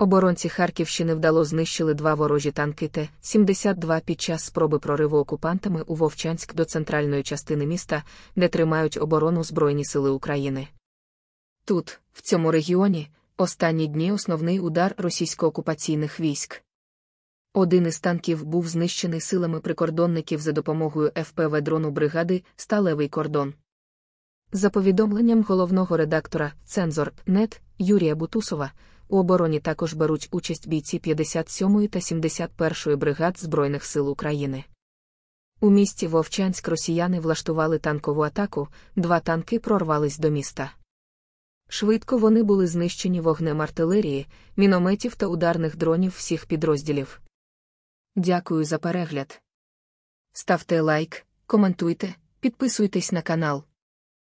Оборонці Харківщини вдало знищили два ворожі танки Т-72 під час спроби прориву окупантами у Вовчанськ до центральної частини міста, де тримають оборону Збройні сили України. Тут, в цьому регіоні, останні дні основний удар російсько-окупаційних військ. Один із танків був знищений силами прикордонників за допомогою ФПВ дрону бригади Сталевий кордон. За повідомленням головного редактора «Цензор.нет» Юрія Бутусова. У обороні також беруть участь бійці 57-ї та 71-ї бригад Збройних сил України. У місті Вовчанськ росіяни влаштували танкову атаку, два танки прорвались до міста. Швидко вони були знищені вогнем артилерії, мінометів та ударних дронів всіх підрозділів. Дякую за перегляд. Ставте лайк, коментуйте, підписуйтесь на канал.